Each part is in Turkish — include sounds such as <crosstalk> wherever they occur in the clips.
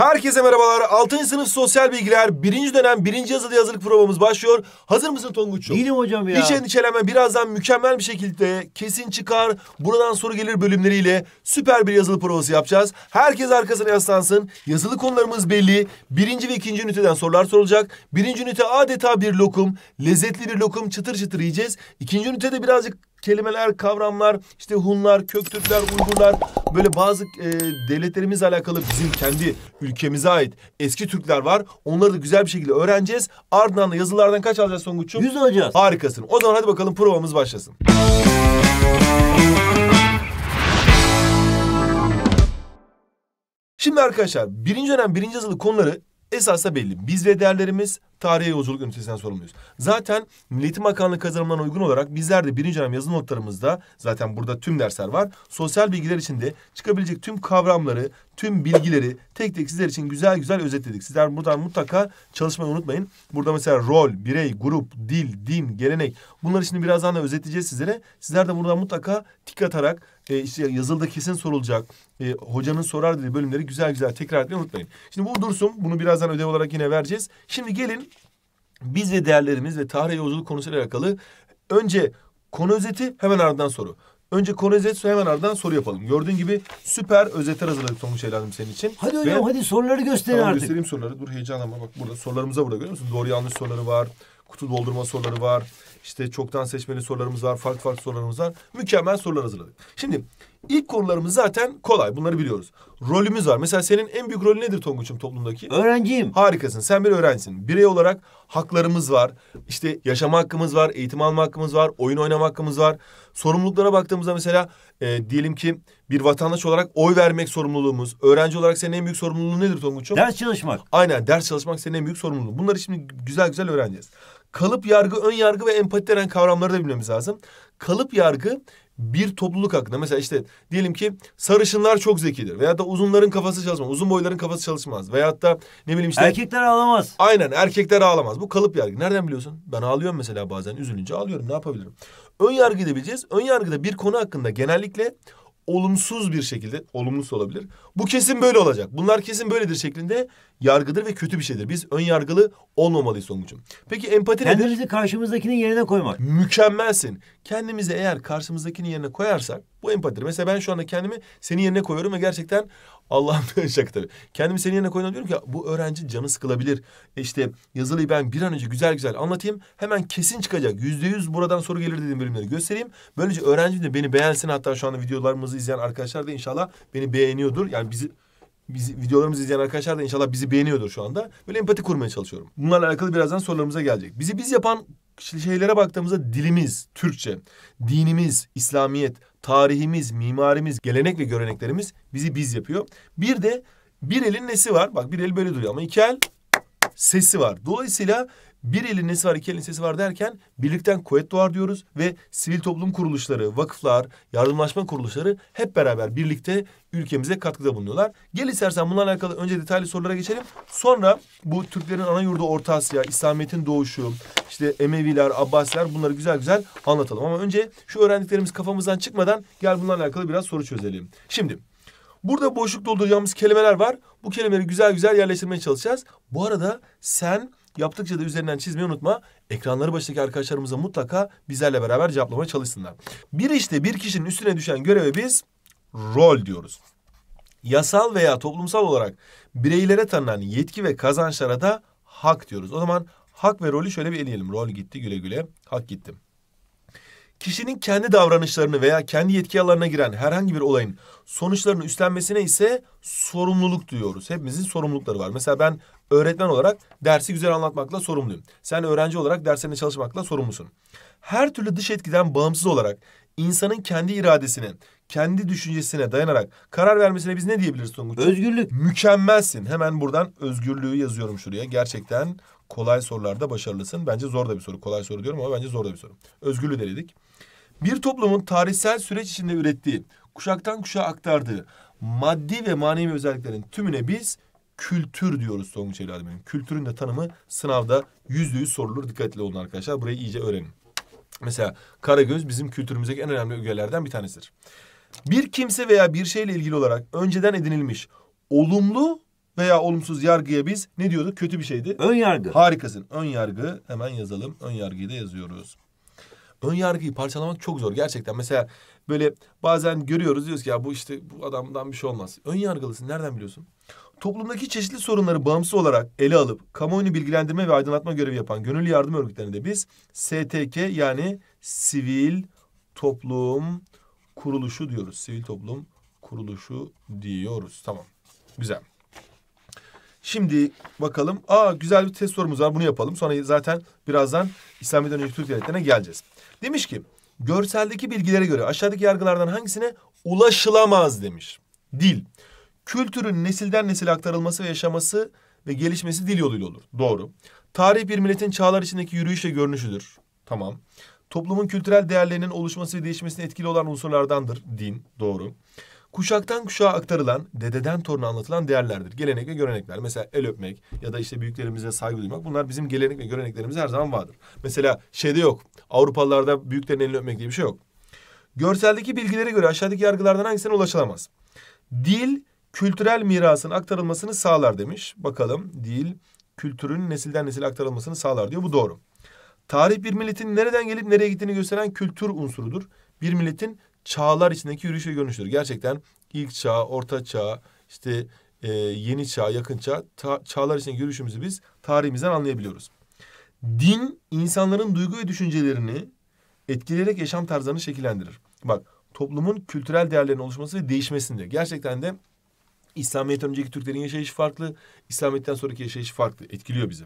Herkese merhabalar. 6. sınıf sosyal bilgiler 1. dönem 1. yazılı yazılık provamız başlıyor. Hazır mısın Tonguç'um? Değilim hocam ya. Hiç endişelenme. Birazdan mükemmel bir şekilde kesin çıkar. Buradan soru gelir bölümleriyle süper bir yazılı provası yapacağız. Herkes arkasına yaslansın. Yazılı konularımız belli. 1. ve 2. üniteden sorular sorulacak. 1. ünite adeta bir lokum. Lezzetli bir lokum çıtır çıtır yiyeceğiz. 2. ünitede birazcık kelimeler, kavramlar, işte Hunlar, Köktürkler, Uygurlar böyle bazı e, devletlerimizle alakalı bizim kendi ülkemize ait eski Türkler var. Onları da güzel bir şekilde öğreneceğiz. Ardından da yazılardan kaç alacağız Songuç'um? Yüz alacağız. Harikasın. O zaman hadi bakalım provamız başlasın. Şimdi arkadaşlar birinci önem birinci yazılı konuları Esas da belli. Biz ve değerlerimiz tarihe yolculuk ünitesinden sorumluyuz. Zaten Milliyetin Bakanlığı kazanımlarına uygun olarak bizler de birinci dönem yazılı notlarımızda zaten burada tüm dersler var. Sosyal bilgiler içinde çıkabilecek tüm kavramları, tüm bilgileri tek tek sizler için güzel güzel özetledik. Sizler buradan mutlaka çalışmayı unutmayın. Burada mesela rol, birey, grup, dil, din, gelenek bunları şimdi birazdan da özetleyeceğiz sizlere. Sizler de buradan mutlaka tik atarak e, işte yazılıda kesin sorulacak, e, hocanın sorar dediği bölümleri güzel güzel tekrar etmeyi unutmayın. Şimdi bu dursun, bunu birazdan ödev olarak yine vereceğiz. Şimdi gelin biz ve değerlerimiz ve tarihe yolculuk konusuyla alakalı önce konu özeti hemen ardından soru. Önce konu özeti hemen ardından soru yapalım. Gördüğün gibi süper özetler hazırladık Tonguç Eylan'ım senin için. Hadi hocam Ve... hadi soruları gösterin tamam, artık. Göstereyim soruları. Dur heyecanlanma bak burada sorularımıza burada görüyor musun? Doğru yanlış soruları var. Kutu doldurma soruları var. İşte çoktan seçmeli sorularımız var, farklı farklı sorularımız var. Mükemmel sorular hazırladık. Şimdi ilk konularımız zaten kolay. Bunları biliyoruz. Rolümüz var. Mesela senin en büyük rolün nedir Tonguç'um toplumdaki? Öğrenciyim. Harikasın. Sen bir öğrencisin. Birey olarak haklarımız var. İşte yaşama hakkımız var, eğitim alma hakkımız var, oyun oynama hakkımız var. Sorumluluklara baktığımızda mesela e, diyelim ki bir vatandaş olarak oy vermek sorumluluğumuz. Öğrenci olarak senin en büyük sorumluluğun nedir Tonguç'um? Ders çalışmak. Aynen ders çalışmak senin en büyük sorumluluğun. Bunları şimdi güzel güzel öğreneceğiz. Kalıp yargı, ön yargı ve empati denen kavramları da bilmemiz lazım. Kalıp yargı bir topluluk hakkında mesela işte diyelim ki sarışınlar çok zekidir veya da uzunların kafası çalışmaz, uzun boyların kafası çalışmaz veyahut da ne bileyim işte erkekler ağlamaz. Aynen erkekler ağlamaz. Bu kalıp yargı. Nereden biliyorsun? Ben ağlıyorum mesela bazen üzülünce ağlıyorum. Ne yapabilirim? Ön yargı edebileceğiz. bileceğiz. Ön yargıda bir konu hakkında genellikle olumsuz bir şekilde olumlusu olabilir. Bu kesin böyle olacak. Bunlar kesin böyledir şeklinde yargıdır ve kötü bir şeydir. Biz ön yargılı olmamalıyız Songucuğum. Peki empati nedir? Kendimizi karşımızdakinin yerine koymak. Mükemmelsin. Kendimizi eğer karşımızdakinin yerine koyarsak bu empatidir. Mesela ben şu anda kendimi senin yerine koyuyorum ve gerçekten Allah'ım <laughs> şaka tabii. Kendimi senin yerine koyuyorum diyorum ki bu öğrenci canı sıkılabilir. İşte yazılıyı ben bir an önce güzel güzel anlatayım. Hemen kesin çıkacak. Yüzde yüz buradan soru gelir dediğim bölümleri göstereyim. Böylece öğrencim de beni beğensin. Hatta şu anda videolarımızı izleyen arkadaşlar da inşallah beni beğeniyordur. Yani bizi bizi, videolarımızı izleyen arkadaşlar da inşallah bizi beğeniyordur şu anda. Böyle empati kurmaya çalışıyorum. Bunlarla alakalı birazdan sorularımıza gelecek. Bizi biz yapan şeylere baktığımızda dilimiz, Türkçe, dinimiz, İslamiyet, tarihimiz, mimarimiz, gelenek ve göreneklerimiz bizi biz yapıyor. Bir de bir elin nesi var? Bak bir el böyle duruyor ama iki el sesi var. Dolayısıyla bir elin nesi var, iki elin sesi var derken birlikten kuvvet doğar diyoruz ve sivil toplum kuruluşları, vakıflar, yardımlaşma kuruluşları hep beraber birlikte ülkemize katkıda bulunuyorlar. Gel istersen bununla alakalı önce detaylı sorulara geçelim. Sonra bu Türklerin ana yurdu Orta Asya, İslamiyet'in doğuşu, işte Emeviler, Abbasiler bunları güzel güzel anlatalım. Ama önce şu öğrendiklerimiz kafamızdan çıkmadan gel bunlarla alakalı biraz soru çözelim. Şimdi Burada boşluk dolduracağımız kelimeler var. Bu kelimeleri güzel güzel yerleştirmeye çalışacağız. Bu arada sen Yaptıkça da üzerinden çizmeyi unutma. Ekranları başındaki arkadaşlarımıza mutlaka bizlerle beraber cevaplamaya çalışsınlar. Bir işte bir kişinin üstüne düşen göreve biz rol diyoruz. Yasal veya toplumsal olarak bireylere tanınan yetki ve kazançlara da hak diyoruz. O zaman hak ve rolü şöyle bir eleyelim. Rol gitti güle güle, hak gittim. Kişinin kendi davranışlarını veya kendi yetki alanına giren herhangi bir olayın sonuçlarını üstlenmesine ise sorumluluk diyoruz. Hepimizin sorumlulukları var. Mesela ben öğretmen olarak dersi güzel anlatmakla sorumluyum. Sen öğrenci olarak derslerine çalışmakla sorumlusun. Her türlü dış etkiden bağımsız olarak insanın kendi iradesine, kendi düşüncesine dayanarak karar vermesine biz ne diyebiliriz Tonguç? Özgürlük. Mükemmelsin. Hemen buradan özgürlüğü yazıyorum şuraya. Gerçekten kolay sorularda başarılısın. Bence zor da bir soru. Kolay soru diyorum ama bence zor da bir soru. Özgürlüğü de dedik. Bir toplumun tarihsel süreç içinde ürettiği, kuşaktan kuşağa aktardığı maddi ve manevi özelliklerin tümüne biz kültür diyoruz Songuç Evladım benim. Kültürün de tanımı sınavda yüzde yüz sorulur. Dikkatli olun arkadaşlar. Burayı iyice öğrenin. Mesela Karagöz bizim kültürümüzdeki en önemli ögelerden bir tanesidir. Bir kimse veya bir şeyle ilgili olarak önceden edinilmiş olumlu veya olumsuz yargıya biz ne diyorduk? Kötü bir şeydi. Ön yargı. Harikasın. Ön yargı hemen yazalım. Ön yargıyı da yazıyoruz ön yargıyı parçalamak çok zor gerçekten. Mesela böyle bazen görüyoruz diyoruz ki ya bu işte bu adamdan bir şey olmaz. Ön yargılısın nereden biliyorsun? Toplumdaki çeşitli sorunları bağımsız olarak ele alıp kamuoyunu bilgilendirme ve aydınlatma görevi yapan gönüllü yardım örgütlerinde biz STK yani sivil toplum kuruluşu diyoruz. Sivil toplum kuruluşu diyoruz. Tamam. Güzel. Şimdi bakalım. Aa güzel bir test sorumuz var. Bunu yapalım. Sonra zaten birazdan İslami önceki Türk devletlerine geleceğiz. Demiş ki görseldeki bilgilere göre aşağıdaki yargılardan hangisine ulaşılamaz demiş. Dil. Kültürün nesilden nesile aktarılması ve yaşaması ve gelişmesi dil yoluyla olur. Doğru. Tarih bir milletin çağlar içindeki yürüyüş ve görünüşüdür. Tamam. Toplumun kültürel değerlerinin oluşması ve değişmesine etkili olan unsurlardandır. Din. Doğru. Kuşaktan kuşağa aktarılan, dededen toruna anlatılan değerlerdir. Gelenek ve görenekler. Mesela el öpmek ya da işte büyüklerimize saygı duymak. Bunlar bizim gelenek ve göreneklerimiz her zaman vardır. Mesela şeyde yok. Avrupalılarda büyüklerin elini öpmek diye bir şey yok. Görseldeki bilgilere göre aşağıdaki yargılardan hangisine ulaşılamaz? Dil kültürel mirasın aktarılmasını sağlar demiş. Bakalım dil kültürün nesilden nesile aktarılmasını sağlar diyor. Bu doğru. Tarih bir milletin nereden gelip nereye gittiğini gösteren kültür unsurudur. Bir milletin çağlar içindeki yürüyüşe görünüştür. Gerçekten ilk çağ, orta çağ, işte e, yeni çağ, yakın çağ, ta, çağlar içindeki yürüyüşümüzü biz tarihimizden anlayabiliyoruz. Din insanların duygu ve düşüncelerini etkileyerek yaşam tarzlarını şekillendirir. Bak toplumun kültürel değerlerinin oluşması ve değişmesinde gerçekten de İslamiyet önceki Türklerin yaşayışı farklı, İslamiyet'ten sonraki yaşayışı farklı etkiliyor bizi.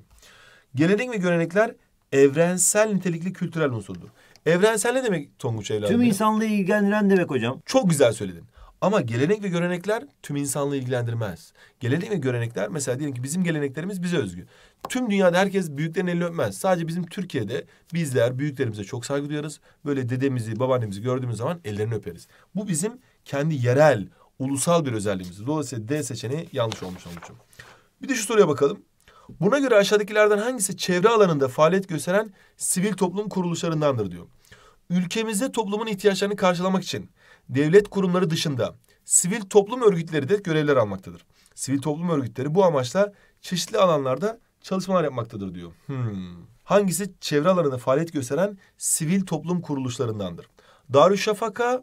Gelenek ve görenekler evrensel nitelikli kültürel unsurdur. Evrensel ne demek Tonguç evladım? Tüm insanlığı ilgilendiren demek hocam. Çok güzel söyledin. Ama gelenek ve görenekler tüm insanlığı ilgilendirmez. Gelenek ve görenekler mesela diyelim ki bizim geleneklerimiz bize özgü. Tüm dünyada herkes büyüklerin elini öpmez. Sadece bizim Türkiye'de bizler büyüklerimize çok saygı duyarız. Böyle dedemizi, babaannemizi gördüğümüz zaman ellerini öperiz. Bu bizim kendi yerel, ulusal bir özelliğimiz. Dolayısıyla D seçeneği yanlış olmuş olmuşum. Bir de şu soruya bakalım. Buna göre aşağıdakilerden hangisi çevre alanında faaliyet gösteren sivil toplum kuruluşlarındandır diyor. Ülkemizde toplumun ihtiyaçlarını karşılamak için devlet kurumları dışında sivil toplum örgütleri de görevler almaktadır. Sivil toplum örgütleri bu amaçla çeşitli alanlarda çalışmalar yapmaktadır diyor. Hmm. Hangisi çevre alanında faaliyet gösteren sivil toplum kuruluşlarındandır? Darüşşafaka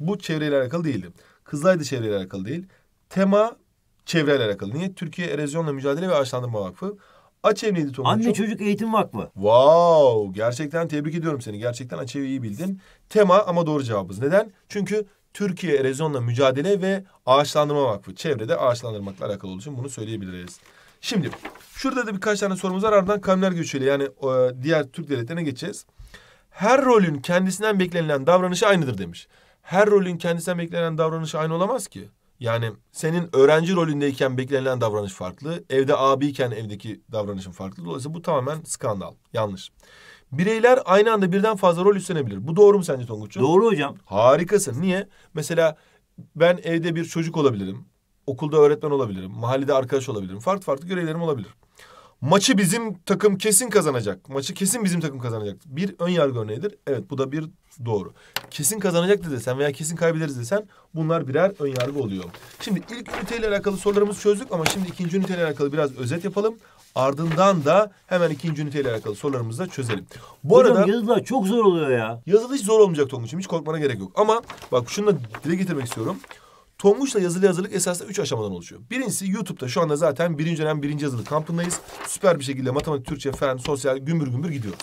bu çevreyle alakalı değildi. Kızılay'da çevreyle alakalı değil. Tema çevreyle alakalı. Niye? Türkiye Erozyonla Mücadele ve Ağaçlandırma Vakfı. Açevli Edit Onurcu. Anne Çocuk Eğitim Vakfı. Wow! Gerçekten tebrik ediyorum seni. Gerçekten Açev'i iyi bildin. Tema ama doğru cevabımız. Neden? Çünkü Türkiye Erozyonla Mücadele ve Ağaçlandırma Vakfı. Çevrede ağaçlandırmakla alakalı olduğu için bunu söyleyebiliriz. Şimdi şurada da birkaç tane sorumuz var. Ardından kavimler göçüyle yani diğer Türk devletlerine geçeceğiz. Her rolün kendisinden beklenilen davranışı aynıdır demiş. Her rolün kendisinden beklenen davranışı aynı olamaz ki. Yani senin öğrenci rolündeyken beklenilen davranış farklı. Evde abiyken evdeki davranışın farklı. Dolayısıyla bu tamamen skandal. Yanlış. Bireyler aynı anda birden fazla rol üstlenebilir. Bu doğru mu sence Tonguç'un? Doğru hocam. Harikasın. Niye? Mesela ben evde bir çocuk olabilirim. Okulda öğretmen olabilirim. Mahallede arkadaş olabilirim. Farklı farklı görevlerim olabilir. Maçı bizim takım kesin kazanacak. Maçı kesin bizim takım kazanacak. Bir ön yargı örneğidir. Evet bu da bir doğru. Kesin kazanacak desen veya kesin kaybederiz desen bunlar birer ön yargı oluyor. Şimdi ilk üniteyle alakalı sorularımızı çözdük ama şimdi ikinci üniteyle alakalı biraz özet yapalım. Ardından da hemen ikinci üniteyle alakalı sorularımızı da çözelim. Bu Hocam arada yazılar çok zor oluyor ya. Yazılı hiç zor olmayacak Tonguç'um. Hiç korkmana gerek yok. Ama bak şunu da dile getirmek istiyorum. Tonguç'la yazılı hazırlık esasında üç aşamadan oluşuyor. Birincisi YouTube'da şu anda zaten birinci dönem birinci yazılı kampındayız. Süper bir şekilde matematik, Türkçe, fen, sosyal gümbür gümbür gidiyoruz.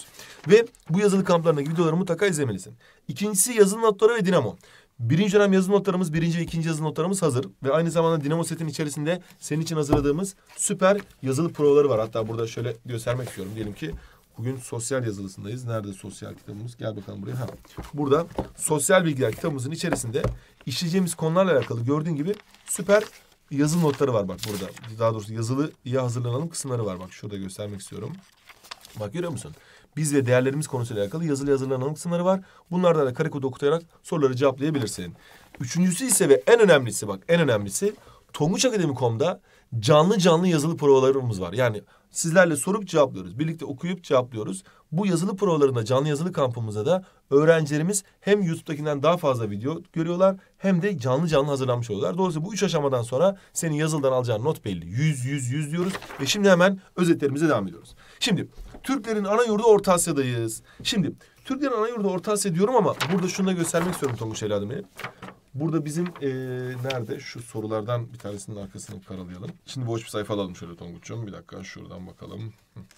Ve bu yazılı kamplarındaki videoları mutlaka izlemelisin. İkincisi yazılı notları ve dinamo. Birinci dönem yazılı notlarımız, birinci ve ikinci yazılı notlarımız hazır. Ve aynı zamanda Dinamo setin içerisinde senin için hazırladığımız süper yazılı provaları var. Hatta burada şöyle göstermek istiyorum. Diyelim ki bugün sosyal yazılısındayız. Nerede sosyal kitabımız? Gel bakalım buraya. Ha. Burada sosyal bilgiler kitabımızın içerisinde işleyeceğimiz konularla alakalı gördüğün gibi süper yazılı notları var bak burada. Daha doğrusu yazılı iyi hazırlanalım kısımları var bak şurada göstermek istiyorum. Bak görüyor musun? Biz ve değerlerimiz konusuyla alakalı yazılı hazırlanan kısımları var. Bunlardan da kare kod okutayarak soruları cevaplayabilirsin. Üçüncüsü ise ve en önemlisi bak en önemlisi Tonguç Akademi.com'da canlı canlı yazılı provalarımız var. Yani sizlerle sorup cevaplıyoruz. Birlikte okuyup cevaplıyoruz. Bu yazılı provalarında canlı yazılı kampımıza da öğrencilerimiz hem YouTube'dakinden daha fazla video görüyorlar hem de canlı canlı hazırlanmış oluyorlar. Dolayısıyla bu üç aşamadan sonra senin yazıldan alacağın not belli. Yüz, yüz, yüz diyoruz ve şimdi hemen özetlerimize devam ediyoruz. Şimdi Türklerin ana yurdu Orta Asya'dayız. Şimdi Türklerin ana yurdu Orta Asya diyorum ama burada şunu da göstermek istiyorum Tonguç evladım benim. Burada bizim e, nerede? Şu sorulardan bir tanesinin arkasını karalayalım. Şimdi boş bir sayfa alalım şöyle Tonguç'um, Bir dakika şuradan bakalım.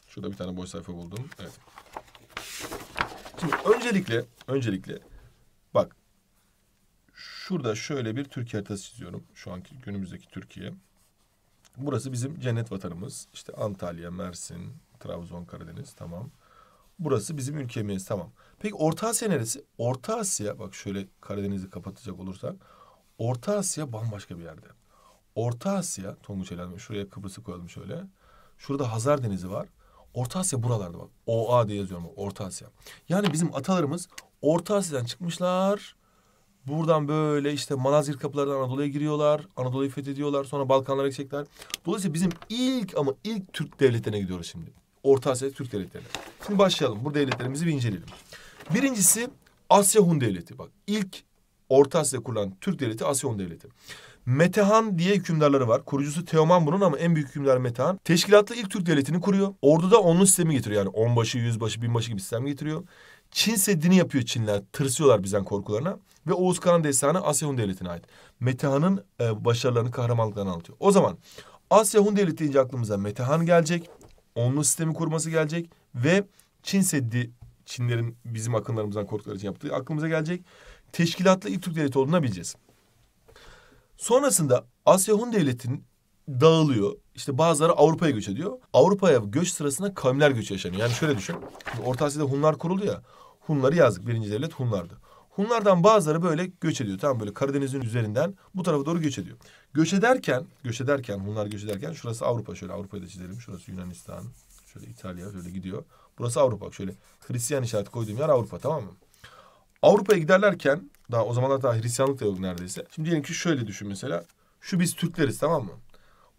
Şurada bir tane boş sayfa buldum. Evet. Şimdi öncelikle, öncelikle bak şurada şöyle bir Türkiye haritası çiziyorum. Şu anki günümüzdeki Türkiye. Burası bizim cennet vatanımız. İşte Antalya, Mersin, Trabzon, Karadeniz tamam. Burası bizim ülkemiz tamam. Peki Orta Asya neresi? Orta Asya bak şöyle Karadeniz'i kapatacak olursak. Orta Asya bambaşka bir yerde. Orta Asya Tonguç Elan'ı şuraya Kıbrıs'ı koyalım şöyle. Şurada Hazar Denizi var. Orta Asya buralarda bak. OA diye yazıyorum Orta Asya. Yani bizim atalarımız Orta Asya'dan çıkmışlar. Buradan böyle işte Malazgirt kapılarından Anadolu'ya giriyorlar. Anadolu'yu fethediyorlar. Sonra Balkanlara gidecekler. Dolayısıyla bizim ilk ama ilk Türk devletine gidiyoruz şimdi. Orta Asya Türk devletleri. Şimdi başlayalım. Bu devletlerimizi bir inceleyelim. Birincisi Asya Hun Devleti. Bak ilk Orta Asya'da kurulan Türk devleti Asya Hun Devleti. Metehan diye hükümdarları var. Kurucusu Teoman bunun ama en büyük hükümdar Metehan. Teşkilatlı ilk Türk devletini kuruyor. Ordu da onun sistemi getiriyor. Yani onbaşı, yüzbaşı, binbaşı gibi sistem getiriyor. Çin Seddi'ni yapıyor Çinler. Tırsıyorlar bizden korkularına. Ve Oğuz Kağan destanı Asya Hun Devleti'ne ait. Metehan'ın e, başarılarını, kahramanlıklarını anlatıyor. O zaman Asya Hun Devleti deyince aklımıza Metehan gelecek onlu sistemi kurması gelecek ve Çin Seddi Çinlerin bizim akınlarımızdan korktukları için yaptığı aklımıza gelecek. Teşkilatlı ilk Türk devleti olduğunu bileceğiz. Sonrasında Asya Hun Devleti'nin dağılıyor. İşte bazıları Avrupa'ya göç ediyor. Avrupa'ya göç sırasında kavimler göç yaşanıyor. Yani şöyle düşün. Orta Asya'da Hunlar kuruldu ya. Hunları yazdık. Birinci devlet Hunlardı. Hunlardan bazıları böyle göç ediyor. Tam böyle Karadeniz'in üzerinden bu tarafa doğru göç ediyor. Göç ederken, göç ederken, Hunlar göç ederken şurası Avrupa şöyle Avrupa'yı da çizelim. Şurası Yunanistan, şöyle İtalya böyle gidiyor. Burası Avrupa. Şöyle Hristiyan işareti koyduğum yer Avrupa tamam mı? Avrupa'ya giderlerken daha o zamanlar daha Hristiyanlık da yok neredeyse. Şimdi diyelim ki şöyle düşün mesela. Şu biz Türkleriz tamam mı?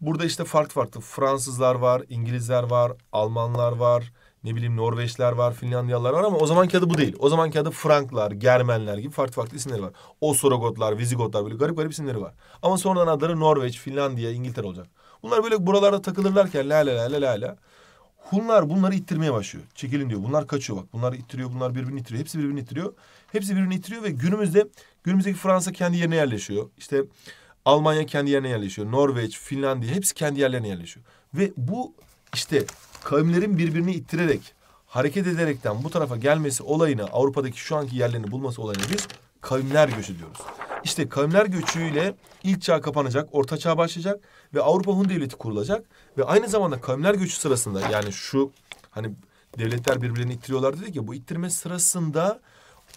Burada işte farklı farklı Fransızlar var, İngilizler var, Almanlar var, ne bileyim Norveçler var, Finlandiyalılar var ama o zamanki adı bu değil. O zamanki adı Franklar, Germenler gibi farklı farklı isimleri var. Ostrogotlar, Vizigotlar böyle garip garip isimleri var. Ama sonradan adları Norveç, Finlandiya, İngiltere olacak. Bunlar böyle buralarda takılırlarken la la la la la la. Hunlar bunları ittirmeye başlıyor. Çekilin diyor. Bunlar kaçıyor bak. Bunlar ittiriyor, bunlar birbirini ittiriyor. Hepsi birbirini ittiriyor. Hepsi birbirini ittiriyor ve günümüzde günümüzdeki Fransa kendi yerine yerleşiyor. İşte Almanya kendi yerine yerleşiyor. Norveç, Finlandiya hepsi kendi yerlerine yerleşiyor. Ve bu işte kavimlerin birbirini ittirerek hareket ederekten bu tarafa gelmesi olayına Avrupa'daki şu anki yerlerini bulması olayına biz kavimler göçü diyoruz. İşte kavimler göçüyle ilk çağ kapanacak, orta çağ başlayacak ve Avrupa Hun Devleti kurulacak ve aynı zamanda kavimler göçü sırasında yani şu hani devletler birbirlerini ittiriyorlar dedi ki bu ittirme sırasında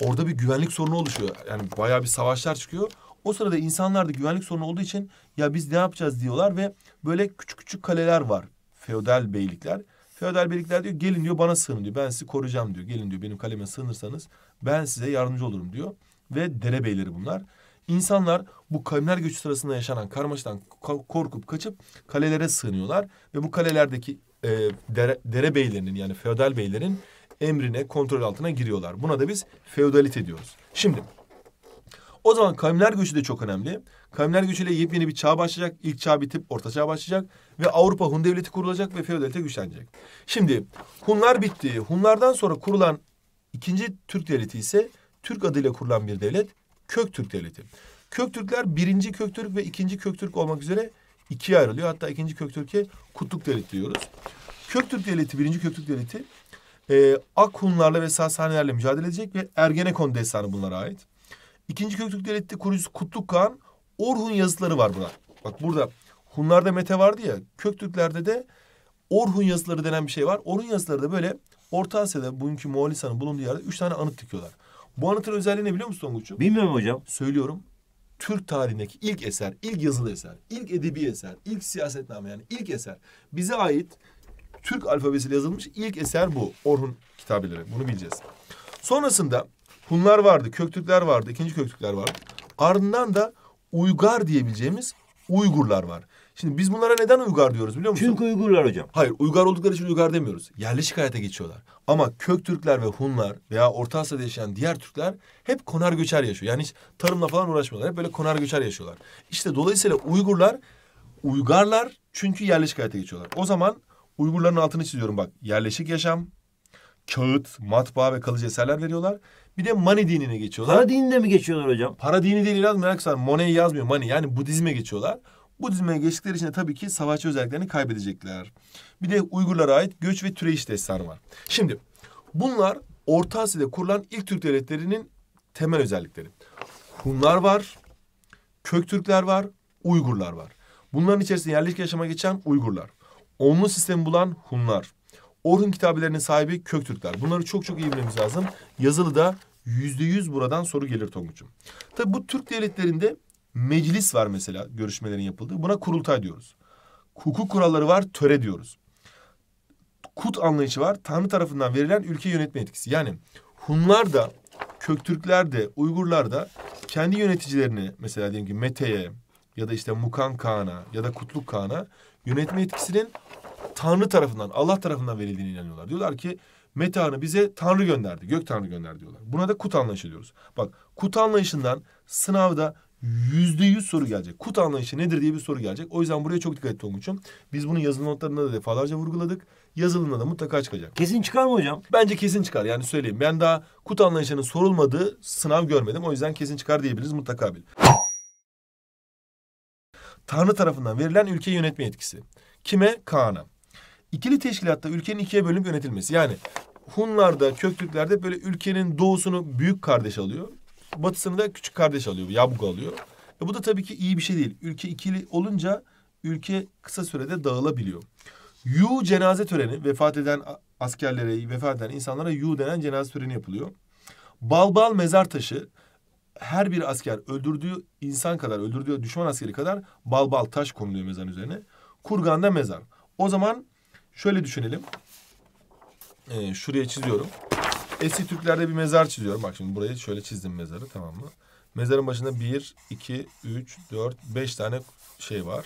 orada bir güvenlik sorunu oluşuyor. Yani bayağı bir savaşlar çıkıyor. O sırada insanlar da güvenlik sorunu olduğu için ya biz ne yapacağız diyorlar ve böyle küçük küçük kaleler var. Feodal beylikler. Feodal birlikler diyor gelin diyor bana sığın diyor. Ben sizi koruyacağım diyor. Gelin diyor benim kaleme sığınırsanız ben size yardımcı olurum diyor. Ve derebeyleri bunlar. İnsanlar bu kavimler göçü sırasında yaşanan karmaşadan korkup kaçıp kalelere sığınıyorlar. Ve bu kalelerdeki e, dere, derebeylerinin yani feodal beylerin emrine kontrol altına giriyorlar. Buna da biz feodalite diyoruz. Şimdi o zaman kavimler göçü de çok önemli. Kavimler göçüyle yepyeni bir çağ başlayacak. İlk çağ bitip orta çağ başlayacak. Ve Avrupa Hun Devleti kurulacak ve feodalite güçlenecek. Şimdi Hunlar bitti. Hunlardan sonra kurulan ikinci Türk Devleti ise Türk adıyla kurulan bir devlet. Köktürk Devleti. Köktürkler birinci Köktürk ve ikinci Köktürk olmak üzere ikiye ayrılıyor. Hatta ikinci Köktürk'e Kutluk Devleti diyoruz. Köktürk Devleti, birinci Köktürk Devleti e, Hunlarla ve Sasanilerle mücadele edecek ve Ergenekon destanı bunlara ait. İkinci Köktürk Devleti kurucusu Kutluk Kağan Orhun yazıtları var buna. Bak burada Hunlarda Mete vardı ya Köktürklerde de Orhun yazıları denen bir şey var. Orhun yazıları da böyle Orta Asya'da bugünkü Moğolistan'ın bulunduğu yerde üç tane anıt dikiyorlar. Bu anıtın özelliği ne biliyor musun Tonguç'um? Bilmiyorum hocam. Söylüyorum. Türk tarihindeki ilk eser, ilk yazılı eser, ilk edebi eser, ilk siyasetname yani ilk eser. Bize ait Türk alfabesiyle yazılmış ilk eser bu. Orhun kitabeleri. Bunu bileceğiz. Sonrasında Hunlar vardı, Köktürkler vardı, ikinci Köktürkler vardı. Ardından da Uygar diyebileceğimiz Uygurlar var. Şimdi biz bunlara neden Uygar diyoruz biliyor musun? Çünkü Uygurlar hocam. Hayır Uygar oldukları için Uygar demiyoruz. Yerleşik hayata geçiyorlar. Ama Köktürkler ve Hunlar veya Orta Asya'da yaşayan diğer Türkler hep konar göçer yaşıyor. Yani hiç tarımla falan uğraşmıyorlar. Hep böyle konar göçer yaşıyorlar. İşte dolayısıyla Uygurlar Uygarlar çünkü yerleşik hayata geçiyorlar. O zaman Uygurların altını çiziyorum bak. Yerleşik yaşam, kağıt, matbaa ve kalıcı eserler veriyorlar. Bir de money dinine geçiyorlar. Para dinine mi geçiyorlar hocam? Para dini değil biraz merak sar. Money yazmıyor money yani Budizm'e geçiyorlar. Budizm'e geçtikleri için de tabii ki savaşçı özelliklerini kaybedecekler. Bir de Uygurlara ait göç ve türeyiş destanı var. Şimdi bunlar Orta Asya'da kurulan ilk Türk devletlerinin temel özellikleri. Hunlar var, Köktürkler var, Uygurlar var. Bunların içerisinde yerleşik yaşama geçen Uygurlar. Onlu sistemi bulan Hunlar. Orhun kitabelerinin sahibi Köktürkler. Bunları çok çok iyi bilmemiz lazım. Yazılıda yüzde yüz buradan soru gelir Tonguç'um. Tabi bu Türk devletlerinde meclis var mesela görüşmelerin yapıldığı. Buna kurultay diyoruz. Hukuk kuralları var töre diyoruz. Kut anlayışı var. Tanrı tarafından verilen ülke yönetme etkisi. Yani Hunlar da Köktürkler de Uygurlar da kendi yöneticilerini mesela diyelim ki Mete'ye ya da işte Mukan Kağan'a ya da Kutluk Kağan'a yönetme etkisinin Tanrı tarafından, Allah tarafından verildiğine inanıyorlar. Diyorlar ki metanı bize Tanrı gönderdi, gök Tanrı gönderdi diyorlar. Buna da kut anlayışı diyoruz. Bak kut anlayışından sınavda yüzde yüz soru gelecek. Kut anlayışı nedir diye bir soru gelecek. O yüzden buraya çok dikkat et için Biz bunu yazılı notlarında da defalarca vurguladık. Yazılımda da mutlaka çıkacak. Kesin çıkar mı hocam? Bence kesin çıkar. Yani söyleyeyim. Ben daha kut anlayışının sorulmadığı sınav görmedim. O yüzden kesin çıkar diyebiliriz. Mutlaka bil. Tanrı tarafından verilen ülkeyi yönetme yetkisi. Kime? Kaan'a ikili teşkilatta ülkenin ikiye bölünüp yönetilmesi. Yani Hunlarda, Köktürklerde böyle ülkenin doğusunu büyük kardeş alıyor. Batısını da küçük kardeş alıyor, yabgu alıyor. E bu da tabii ki iyi bir şey değil. Ülke ikili olunca ülke kısa sürede dağılabiliyor. Yu cenaze töreni vefat eden askerlere, vefat eden insanlara yu denen cenaze töreni yapılıyor. Balbal mezar taşı her bir asker öldürdüğü insan kadar, öldürdüğü düşman askeri kadar balbal taş konuluyor mezarın üzerine. Kurganda mezar. O zaman Şöyle düşünelim. Ee, şuraya çiziyorum. Eski Türklerde bir mezar çiziyorum. Bak şimdi burayı şöyle çizdim mezarı tamam mı? Mezarın başında bir, iki, üç, dört, beş tane şey var.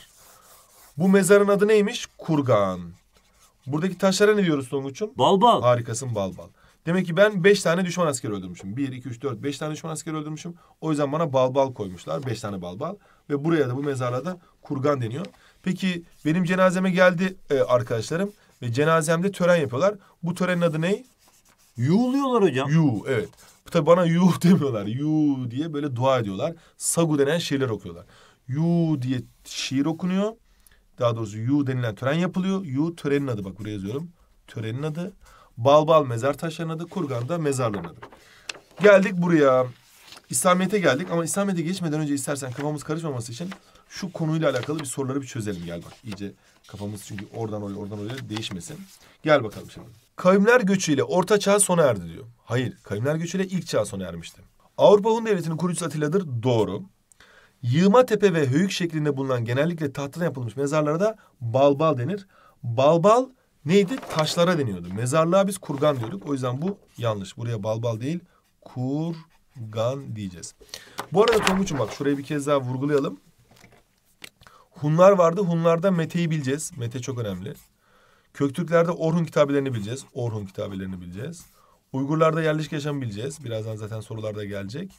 Bu mezarın adı neymiş? Kurgan. Buradaki taşlara ne diyoruz Tonguç'um? Bal bal. Harikasın bal bal. Demek ki ben beş tane düşman askeri öldürmüşüm. Bir, iki, üç, dört, beş tane düşman askeri öldürmüşüm. O yüzden bana bal bal koymuşlar. beş tane bal bal. Ve buraya da bu mezarla kurgan deniyor. Peki benim cenazeme geldi e, arkadaşlarım ve cenazemde tören yapıyorlar. Bu törenin adı ne? Yuğuluyorlar hocam. Yuh evet. Tabii bana yuh <laughs> demiyorlar. Yuh diye böyle dua ediyorlar. Sagu denen şeyler okuyorlar. Yuh diye şiir okunuyor. Daha doğrusu yuh denilen tören yapılıyor. Yuh törenin adı bak buraya yazıyorum. Törenin adı. Balbal bal mezar taşlarının adı. Kurgan'da mezarların adı. Geldik buraya. İslamiyet'e geldik ama İslamiyet'e geçmeden önce istersen kafamız karışmaması için şu konuyla alakalı bir soruları bir çözelim gel bak. İyice kafamız çünkü oradan oraya oradan oraya değişmesin. Gel bakalım şimdi. Kavimler göçüyle orta çağ sona erdi diyor. Hayır kavimler göçüyle ilk çağ sona ermişti. Avrupa Hun Devleti'nin kurucusu Atilla'dır. Doğru. Yığma tepe ve höyük şeklinde bulunan genellikle tahtadan yapılmış mezarlara da balbal denir. Balbal neydi? Taşlara deniyordu. Mezarlığa biz kurgan diyorduk. O yüzden bu yanlış. Buraya balbal değil kurgan diyeceğiz. Bu arada Tonguç'um bak şurayı bir kez daha vurgulayalım. Hunlar vardı. Hunlarda Mete'yi bileceğiz. Mete çok önemli. Köktürklerde Orhun kitabelerini bileceğiz. Orhun kitabelerini bileceğiz. Uygurlarda yerleşik yaşam bileceğiz. Birazdan zaten sorularda gelecek.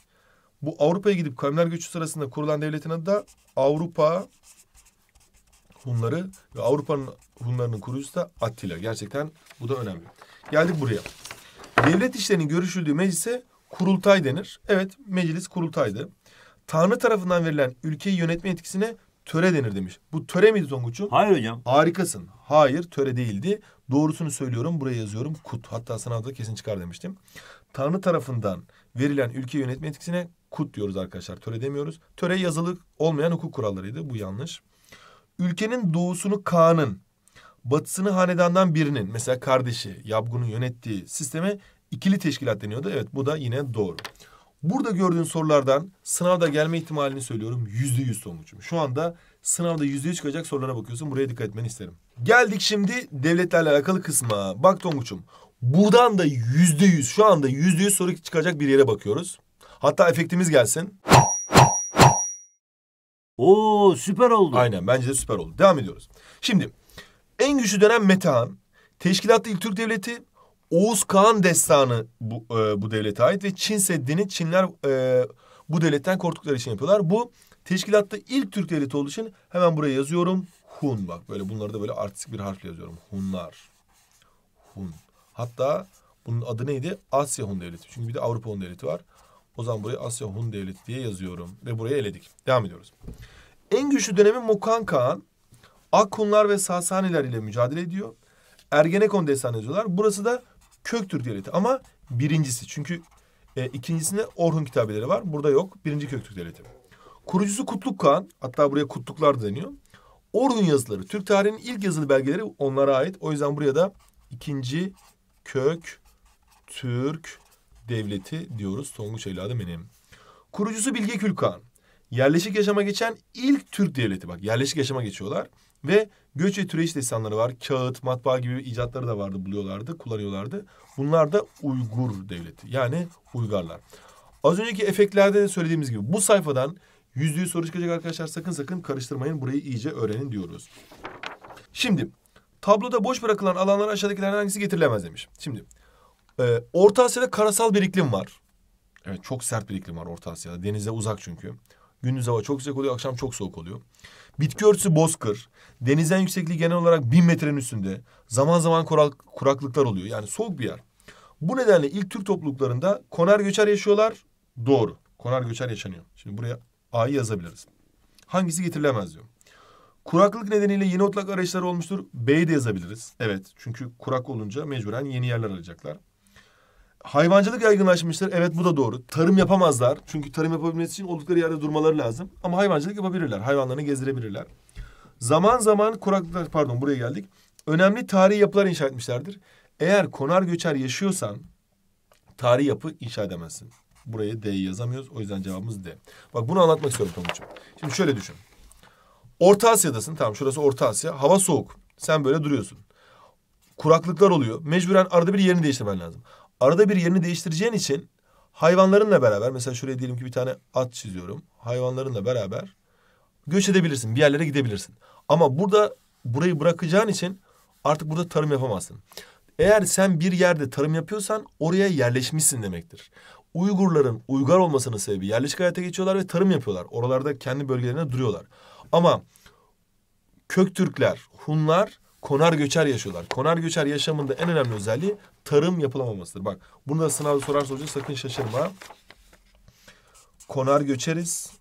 Bu Avrupa'ya gidip kavimler göçü sırasında kurulan devletin adı da Avrupa Hunları ve Avrupa'nın Hunlarının kurucusu da Attila. Gerçekten bu da önemli. Geldik buraya. Devlet işlerinin görüşüldüğü meclise kurultay denir. Evet meclis kurultaydı. Tanrı tarafından verilen ülkeyi yönetme etkisine töre denir demiş. Bu töre miydi Tonguç'um? Hayır hocam. Harikasın. Hayır töre değildi. Doğrusunu söylüyorum buraya yazıyorum kut. Hatta sınavda kesin çıkar demiştim. Tanrı tarafından verilen ülke yönetme etkisine kut diyoruz arkadaşlar. Töre demiyoruz. Töre yazılık olmayan hukuk kurallarıydı. Bu yanlış. Ülkenin doğusunu Kaan'ın, batısını hanedandan birinin mesela kardeşi Yabgun'un yönettiği sisteme ikili teşkilat deniyordu. Evet bu da yine doğru. Burada gördüğün sorulardan sınavda gelme ihtimalini söylüyorum. Yüzde yüz sonucum. Şu anda sınavda yüzde yüz çıkacak sorulara bakıyorsun. Buraya dikkat etmeni isterim. Geldik şimdi devletlerle alakalı kısma. Bak Tonguç'um buradan da yüzde yüz şu anda yüzde yüz soru çıkacak bir yere bakıyoruz. Hatta efektimiz gelsin. Oo süper oldu. Aynen bence de süper oldu. Devam ediyoruz. Şimdi en güçlü dönem Metehan, Teşkilatlı İlk Türk Devleti, Oğuz Kağan destanı bu, e, bu devlete ait ve Çin Seddi'ni Çinler e, bu devletten korktukları için yapıyorlar. Bu teşkilatta ilk Türk devleti olduğu için hemen buraya yazıyorum. Hun bak böyle bunları da böyle artistik bir harfle yazıyorum. Hunlar. Hun. Hatta bunun adı neydi? Asya Hun Devleti. Çünkü bir de Avrupa Hun Devleti var. O zaman buraya Asya Hun Devleti diye yazıyorum. Ve buraya eledik. Devam ediyoruz. En güçlü dönemi Mokan Kağan. Akhunlar ve Sasaniler ile mücadele ediyor. Ergenekon destanı yazıyorlar. Burası da köktür devleti ama birincisi. Çünkü e, ikincisinde Orhun kitabeleri var. Burada yok. Birinci köktür devleti. Kurucusu Kutluk Kağan. Hatta buraya Kutluklar deniyor. Orhun yazıları. Türk tarihinin ilk yazılı belgeleri onlara ait. O yüzden buraya da ikinci kök Türk devleti diyoruz. Tonguç evladım benim. Kurucusu Bilge Kağan. Yerleşik yaşama geçen ilk Türk devleti. Bak yerleşik yaşama geçiyorlar. Ve Göç ve türeyiş destanları var. Kağıt, matbaa gibi icatları da vardı, buluyorlardı, kullanıyorlardı. Bunlar da Uygur devleti. Yani Uygarlar. Az önceki efektlerde de söylediğimiz gibi bu sayfadan yüzde soru çıkacak arkadaşlar. Sakın sakın karıştırmayın. Burayı iyice öğrenin diyoruz. Şimdi tabloda boş bırakılan alanlar aşağıdakilerden hangisi getirilemez demiş. Şimdi e, Orta Asya'da karasal bir iklim var. Evet çok sert bir iklim var Orta Asya'da. Denize uzak çünkü. Gündüz hava çok sıcak oluyor, akşam çok soğuk oluyor. Bitki örtüsü bozkır. Denizden yüksekliği genel olarak bin metrenin üstünde. Zaman zaman kurak, kuraklıklar oluyor. Yani soğuk bir yer. Bu nedenle ilk Türk topluluklarında konar göçer yaşıyorlar. Doğru. Konar göçer yaşanıyor. Şimdi buraya A'yı yazabiliriz. Hangisi getirilemez diyor. Kuraklık nedeniyle yeni otlak arayışları olmuştur. B'yi de yazabiliriz. Evet. Çünkü kurak olunca mecburen yeni yerler arayacaklar. Hayvancılık yaygınlaşmıştır. Evet bu da doğru. Tarım yapamazlar. Çünkü tarım yapabilmesi için oldukları yerde durmaları lazım. Ama hayvancılık yapabilirler. Hayvanlarını gezdirebilirler. Zaman zaman kuraklıklar pardon buraya geldik. Önemli tarihi yapılar inşa etmişlerdir. Eğer konar göçer yaşıyorsan tarihi yapı inşa edemezsin. Buraya D'yi yazamıyoruz. O yüzden cevabımız D. Bak bunu anlatmak istiyorum Tomucuğum. Şimdi şöyle düşün. Orta Asya'dasın. Tamam şurası Orta Asya. Hava soğuk. Sen böyle duruyorsun. Kuraklıklar oluyor. Mecburen arada bir yerini değiştirmen lazım arada bir yerini değiştireceğin için hayvanlarınla beraber mesela şuraya diyelim ki bir tane at çiziyorum. Hayvanlarınla beraber göç edebilirsin. Bir yerlere gidebilirsin. Ama burada burayı bırakacağın için artık burada tarım yapamazsın. Eğer sen bir yerde tarım yapıyorsan oraya yerleşmişsin demektir. Uygurların uygar olmasının sebebi yerleşik hayata geçiyorlar ve tarım yapıyorlar. Oralarda kendi bölgelerine duruyorlar. Ama Köktürkler, Hunlar konar göçer yaşıyorlar. Konar göçer yaşamında en önemli özelliği tarım yapılamamasıdır. Bak bunu da sınavda sorarsa hoca sakın şaşırma. Konar göçeriz.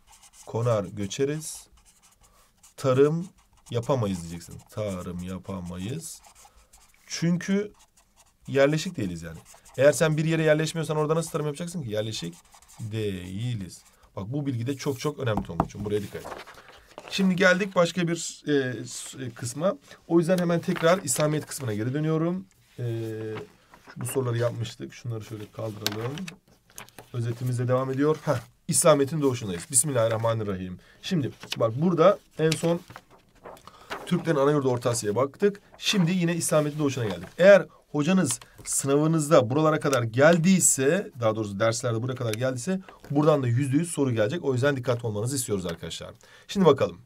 Konar göçeriz. Tarım yapamayız diyeceksin. Tarım yapamayız. Çünkü yerleşik değiliz yani. Eğer sen bir yere yerleşmiyorsan orada nasıl tarım yapacaksın ki? Yerleşik değiliz. Bak bu bilgi de çok çok önemli Tonguç'um. Buraya dikkat et. Şimdi geldik başka bir e, e, kısma. O yüzden hemen tekrar İslamiyet kısmına geri dönüyorum. E, bu soruları yapmıştık. Şunları şöyle kaldıralım. Özetimizle devam ediyor. Heh, İslamiyet'in doğuşundayız. Bismillahirrahmanirrahim. Şimdi bak burada en son Türklerin ana yurdu Orta Asya'ya baktık. Şimdi yine İslamiyet'in doğuşuna geldik. Eğer hocanız sınavınızda buralara kadar geldiyse daha doğrusu derslerde buraya kadar geldiyse buradan da yüzde yüz soru gelecek. O yüzden dikkat olmanızı istiyoruz arkadaşlar. Şimdi bakalım.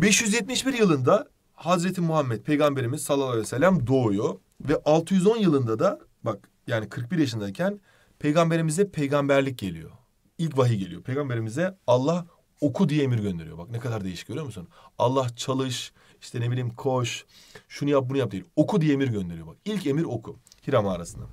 571 yılında Hazreti Muhammed peygamberimiz sallallahu aleyhi ve sellem doğuyor ve 610 yılında da bak yani 41 yaşındayken peygamberimize peygamberlik geliyor. İlk vahiy geliyor. Peygamberimize Allah oku diye emir gönderiyor. Bak ne kadar değişik görüyor musun? Allah çalış, işte ne bileyim koş, şunu yap bunu yap değil. Oku diye emir gönderiyor bak. İlk emir oku. Hira arasında.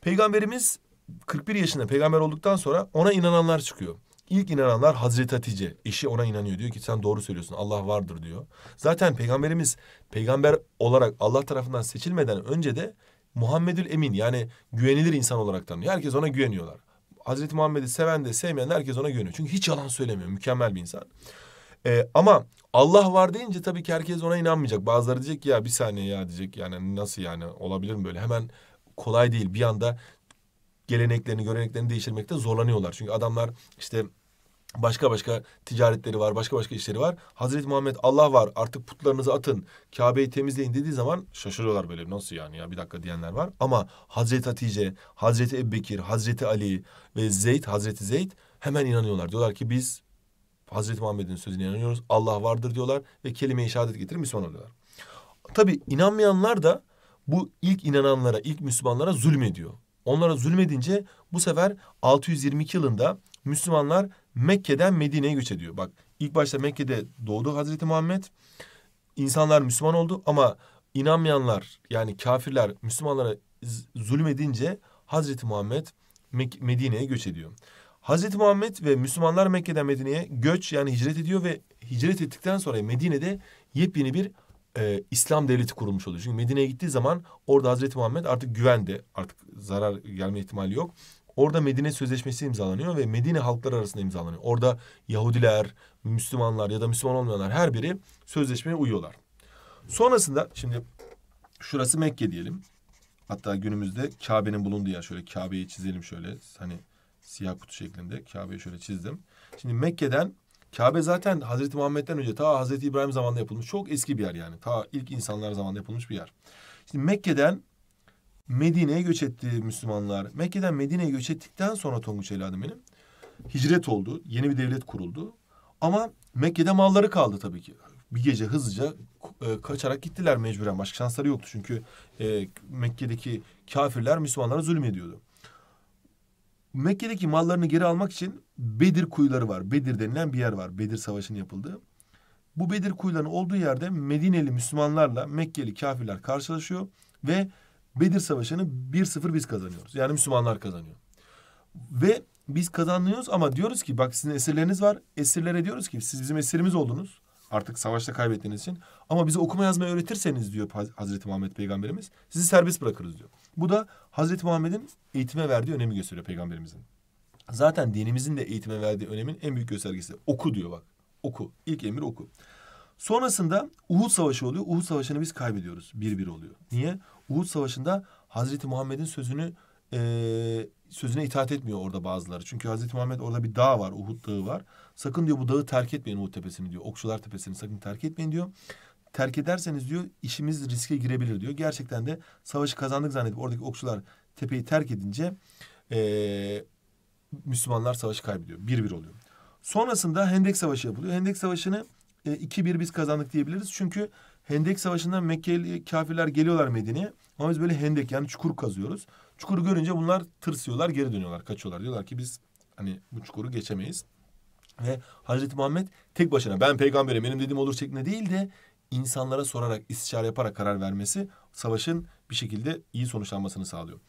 Peygamberimiz 41 yaşında peygamber olduktan sonra ona inananlar çıkıyor. İlk inananlar Hazreti Hatice. Eşi ona inanıyor. Diyor ki sen doğru söylüyorsun. Allah vardır diyor. Zaten peygamberimiz peygamber olarak Allah tarafından seçilmeden önce de Muhammedül Emin yani güvenilir insan olarak tanıyor. Herkes ona güveniyorlar. Hazreti Muhammed'i seven de sevmeyen de herkes ona güveniyor. Çünkü hiç yalan söylemiyor. Mükemmel bir insan. E, ama Allah var deyince tabii ki herkes ona inanmayacak. Bazıları diyecek ki ya bir saniye ya diyecek yani nasıl yani olabilir mi böyle? Hemen kolay değil bir anda geleneklerini, göreneklerini değiştirmekte zorlanıyorlar. Çünkü adamlar işte başka başka ticaretleri var, başka başka işleri var. Hazreti Muhammed Allah var artık putlarınızı atın, Kabe'yi temizleyin dediği zaman şaşırıyorlar böyle nasıl yani ya bir dakika diyenler var. Ama Hazreti Hatice, Hazreti Ebubekir, Hazreti Ali ve Zeyd, Hazreti Zeyd hemen inanıyorlar. Diyorlar ki biz Hazreti Muhammed'in sözüne inanıyoruz. Allah vardır diyorlar ve kelime-i şehadet getirip Müslüman oluyorlar. Tabi inanmayanlar da bu ilk inananlara, ilk Müslümanlara zulmediyor. Onlara zulmedince bu sefer 622 yılında Müslümanlar Mekke'den Medine'ye göç ediyor. Bak ilk başta Mekke'de doğdu Hazreti Muhammed. İnsanlar Müslüman oldu ama inanmayanlar yani kafirler Müslümanlara zulmedince Hazreti Muhammed Medine'ye göç ediyor. Hazreti Muhammed ve Müslümanlar Mekke'den Medine'ye göç yani hicret ediyor ve hicret ettikten sonra Medine'de yepyeni bir e, İslam devleti kurulmuş oluyor. Çünkü Medine'ye gittiği zaman orada Hazreti Muhammed artık güvende artık zarar gelme ihtimali yok. Orada Medine Sözleşmesi imzalanıyor ve Medine halkları arasında imzalanıyor. Orada Yahudiler, Müslümanlar ya da Müslüman olmayanlar her biri sözleşmeye uyuyorlar. Sonrasında şimdi şurası Mekke diyelim. Hatta günümüzde Kabe'nin bulunduğu yer şöyle Kabe'yi çizelim şöyle. Hani Siyah kutu şeklinde. Kabe'yi şöyle çizdim. Şimdi Mekke'den Kabe zaten Hazreti Muhammed'den önce ta Hazreti İbrahim zamanında yapılmış. Çok eski bir yer yani. Ta ilk insanlar zamanında yapılmış bir yer. Şimdi Mekke'den Medine'ye göç etti Müslümanlar. Mekke'den Medine'ye göç ettikten sonra Tonguç evladım benim. Hicret oldu. Yeni bir devlet kuruldu. Ama Mekke'de malları kaldı tabii ki. Bir gece hızlıca e, kaçarak gittiler mecburen. Başka şansları yoktu çünkü e, Mekke'deki kafirler Müslümanlara zulüm ediyordu. Mekke'deki mallarını geri almak için Bedir kuyuları var. Bedir denilen bir yer var. Bedir Savaşı'nın yapıldığı. Bu Bedir kuyularının olduğu yerde Medineli Müslümanlarla Mekkeli kafirler karşılaşıyor ve Bedir Savaşı'nı 1-0 biz kazanıyoruz. Yani Müslümanlar kazanıyor. Ve biz kazanıyoruz ama diyoruz ki bak sizin esirleriniz var. Esirlere diyoruz ki siz bizim esirimiz oldunuz artık savaşta kaybettiğiniz için. Ama bize okuma yazma öğretirseniz diyor Hazreti Muhammed peygamberimiz sizi serbest bırakırız diyor. Bu da Hazreti Muhammed'in eğitime verdiği önemi gösteriyor peygamberimizin. Zaten dinimizin de eğitime verdiği önemin en büyük göstergesi. Oku diyor bak. Oku. İlk emir oku. Sonrasında Uhud Savaşı oluyor. Uhud Savaşı'nı biz kaybediyoruz. Bir bir oluyor. Niye? Uhud Savaşı'nda Hazreti Muhammed'in sözünü e, sözüne itaat etmiyor orada bazıları. Çünkü Hazreti Muhammed orada bir dağ var, Uhud dağı var. Sakın diyor bu dağı terk etmeyin Uhud tepesini diyor. Okçular tepesini sakın terk etmeyin diyor. Terk ederseniz diyor işimiz riske girebilir diyor. Gerçekten de savaşı kazandık zannedip oradaki okçular tepeyi terk edince e, Müslümanlar savaşı kaybediyor. Bir bir oluyor. Sonrasında Hendek Savaşı yapılıyor. Hendek Savaşı'nı e, iki bir biz kazandık diyebiliriz. Çünkü Hendek Savaşı'ndan Mekkeli kafirler geliyorlar Medine'ye. Ama biz böyle hendek yani çukur kazıyoruz. Çukuru görünce bunlar tırsıyorlar, geri dönüyorlar, kaçıyorlar. Diyorlar ki biz hani bu çukuru geçemeyiz. Ve Hazreti Muhammed tek başına ben peygamberim benim dediğim olur şeklinde değil de insanlara sorarak, istişare yaparak karar vermesi savaşın bir şekilde iyi sonuçlanmasını sağlıyor.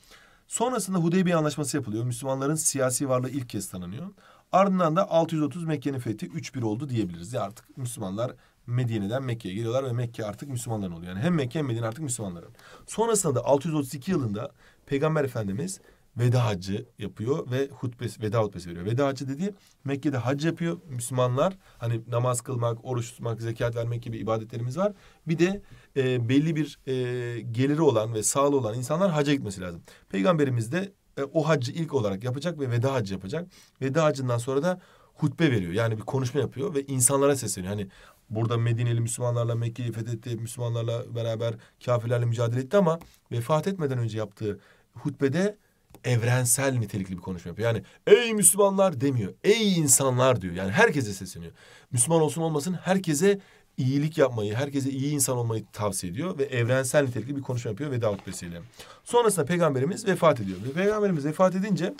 Sonrasında Hudeybiye Anlaşması yapılıyor. Müslümanların siyasi varlığı ilk kez tanınıyor. Ardından da 630 Mekke'nin fethi 3-1 oldu diyebiliriz. Yani artık Müslümanlar Medine'den Mekke'ye geliyorlar ve Mekke artık Müslümanların oluyor. Yani hem Mekke hem Medine artık Müslümanların. Sonrasında da 632 yılında Peygamber Efendimiz veda hacı yapıyor ve hutbesi, veda hutbesi veriyor. Veda hacı dediği Mekke'de hac yapıyor Müslümanlar. Hani namaz kılmak, oruç tutmak, zekat vermek gibi ibadetlerimiz var. Bir de e, belli bir e, geliri olan ve sağlığı olan insanlar hacca gitmesi lazım. Peygamberimiz de e, o hacı ilk olarak yapacak ve veda hacı yapacak. Veda hacından sonra da hutbe veriyor. Yani bir konuşma yapıyor ve insanlara sesleniyor. Hani burada Medineli Müslümanlarla Mekke'yi fethetti, Müslümanlarla beraber kafirlerle mücadele etti ama vefat etmeden önce yaptığı hutbede evrensel nitelikli bir konuşma yapıyor. Yani ey Müslümanlar demiyor. Ey insanlar diyor. Yani herkese sesleniyor. Müslüman olsun olmasın herkese iyilik yapmayı, herkese iyi insan olmayı tavsiye ediyor ve evrensel nitelikli bir konuşma yapıyor veda hutbesiyle. Sonrasında peygamberimiz vefat ediyor. Ve peygamberimiz vefat edince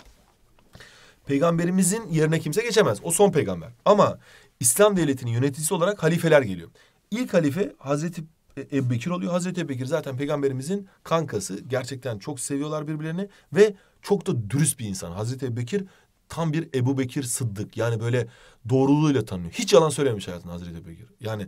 peygamberimizin yerine kimse geçemez. O son peygamber. Ama İslam devletinin yöneticisi olarak halifeler geliyor. İlk halife Hazreti Ebu e, Bekir oluyor. Hazreti Ebu Bekir zaten peygamberimizin kankası. Gerçekten çok seviyorlar birbirlerini ve çok da dürüst bir insan. Hazreti Ebu Bekir tam bir Ebu Bekir Sıddık. Yani böyle doğruluğuyla tanınıyor. Hiç yalan söylememiş hayatında Hazreti Ebu Bekir. Yani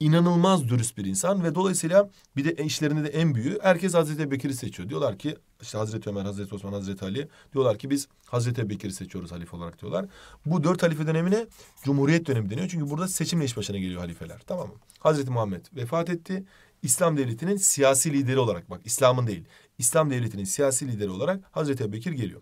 inanılmaz dürüst bir insan ve dolayısıyla bir de işlerinde de en büyüğü herkes Hazreti Bekir'i seçiyor. Diyorlar ki işte Hazreti Ömer, Hazreti Osman, Hazreti Ali diyorlar ki biz Hazreti Bekir'i seçiyoruz halife olarak diyorlar. Bu dört halife dönemine Cumhuriyet dönemi deniyor. Çünkü burada seçimle iş başına geliyor halifeler. Tamam mı? Hazreti Muhammed vefat etti. İslam devletinin siyasi lideri olarak bak İslam'ın değil. İslam devletinin siyasi lideri olarak Hazreti Bekir geliyor.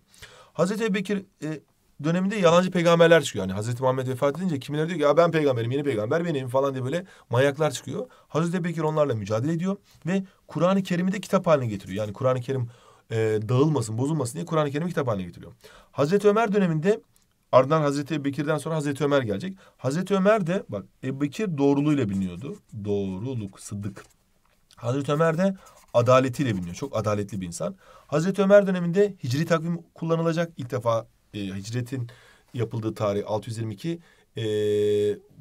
Hazreti Bekir e, döneminde yalancı peygamberler çıkıyor. Yani Hazreti Muhammed vefat edince kimileri diyor ki ya ben peygamberim yeni peygamber benim falan diye böyle manyaklar çıkıyor. Hazreti Bekir onlarla mücadele ediyor ve Kur'an-ı Kerim'i de kitap haline getiriyor. Yani Kur'an-ı Kerim e, dağılmasın bozulmasın diye Kur'an-ı Kerim'i kitap haline getiriyor. Hazreti Ömer döneminde ardından Hazreti Bekir'den sonra Hazreti Ömer gelecek. Hazreti Ömer de bak Ebu Bekir doğruluğuyla biliniyordu. Doğruluk, sıddık. Hazreti Ömer de adaletiyle biliniyor. Çok adaletli bir insan. Hazreti Ömer döneminde hicri takvim kullanılacak. ilk defa e, hicretin yapıldığı tarih 622 e,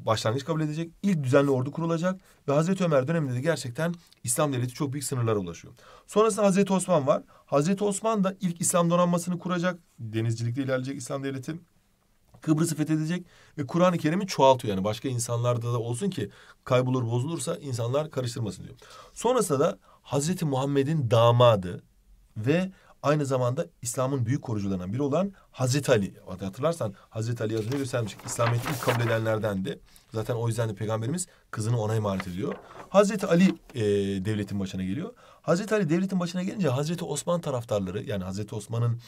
başlangıç kabul edecek. İlk düzenli ordu kurulacak ve Hazreti Ömer döneminde de gerçekten İslam devleti çok büyük sınırlara ulaşıyor. Sonrasında Hazreti Osman var. Hazreti Osman da ilk İslam donanmasını kuracak. denizcilikle ilerleyecek İslam devleti. Kıbrıs'ı fethedecek ve Kur'an-ı Kerim'i çoğaltıyor. Yani başka insanlarda da olsun ki kaybolur bozulursa insanlar karıştırmasın diyor. Sonrasında da Hazreti Muhammed'in damadı ve aynı zamanda İslam'ın büyük korucularından biri olan Hazreti Ali. Hatırlarsan Hazreti Ali az göstermiş. göstermiştik. İslamiyet'i ilk kabul edenlerdendi. Zaten o yüzden de peygamberimiz kızını ona emanet ediyor. Hazreti Ali e, devletin başına geliyor. Hazreti Ali devletin başına gelince Hazreti Osman taraftarları yani Hazreti Osman'ın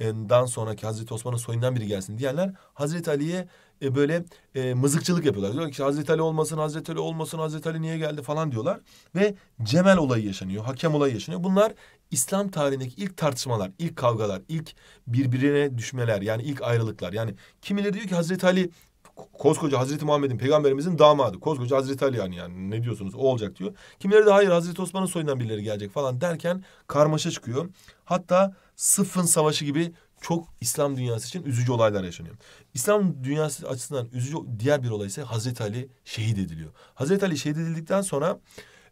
e, dan sonraki Hazreti Osman'ın soyundan biri gelsin diyenler Hazreti Ali'ye e, böyle e, mızıkçılık yapıyorlar. Diyorlar ki Hazreti Ali olmasın, Hazreti Ali olmasın, Hazreti Ali niye geldi falan diyorlar. Ve Cemel olayı yaşanıyor, hakem olayı yaşanıyor. Bunlar İslam tarihindeki ilk tartışmalar, ilk kavgalar, ilk birbirine düşmeler yani ilk ayrılıklar. Yani kimileri diyor ki Hazreti Ali koskoca Hazreti Muhammed'in peygamberimizin damadı. Koskoca Hazreti Ali yani, yani ne diyorsunuz o olacak diyor. Kimileri de hayır Hazreti Osman'ın soyundan birileri gelecek falan derken karmaşa çıkıyor. Hatta sıfın Savaşı gibi çok İslam dünyası için üzücü olaylar yaşanıyor. İslam dünyası açısından üzücü diğer bir olay ise Hazreti Ali şehit ediliyor. Hazreti Ali şehit edildikten sonra